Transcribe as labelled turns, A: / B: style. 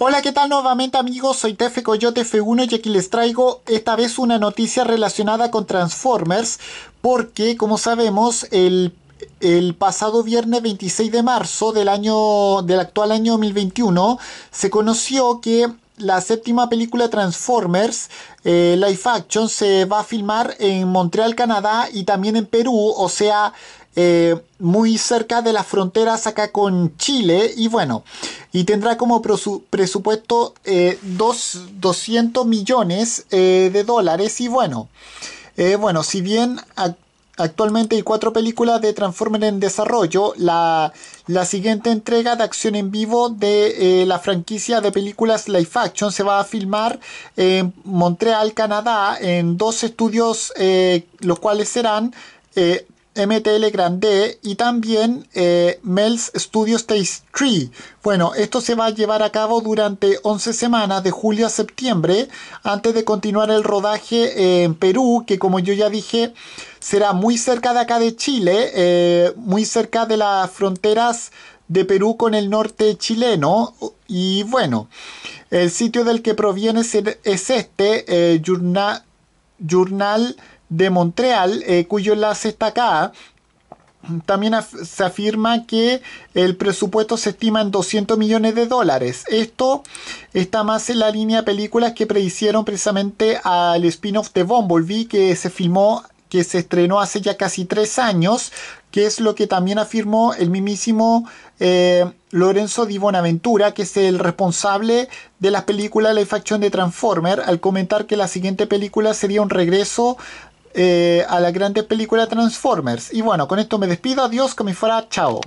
A: Hola, ¿qué tal nuevamente amigos? Soy Tefe Coyote F1 y aquí les traigo esta vez una noticia relacionada con Transformers porque, como sabemos, el, pasado viernes 26 de marzo del, año, del actual año 2021 se conoció que la séptima película Transformers eh, Life Action se va a filmar en Montreal, Canadá y también en Perú, o sea, eh, muy cerca de las fronteras acá con Chile y bueno y tendrá como presupuesto 200 eh, millones eh, de dólares. Y bueno, eh, bueno, si bien actualmente hay cuatro películas de Transformers en desarrollo, la, la siguiente entrega de acción en vivo de la franquicia de películas Life Action se va a filmar en Montreal, Canadá, en dos estudios, los cuales serán... MTL Grande y también eh, MELS Studios Stage 3. Bueno, esto se va a llevar a cabo durante 11 semanas, de julio a septiembre, antes de continuar el rodaje en Perú, que como yo ya dije, será muy cerca de acá de Chile, eh, muy cerca de las fronteras de Perú con el norte chileno. Y bueno, el sitio del que proviene es este, journal eh, de Montreal, eh, cuyo enlace está acá. También se afirma que el presupuesto se estima en 200 millones de dólares. Esto está más en la línea de películas que predicieron precisamente al spin-off de Bumblebee que se filmó, que se estrenó hace ya casi tres años, que es lo que también afirmó el mismísimo eh, Lorenzo Di Bonaventura, que es el responsable de las películas La facción de Transformer, al comentar que la siguiente película sería un regreso eh, a la grande película Transformers. Y bueno, con esto me despido. Adiós, como fuera. Chao.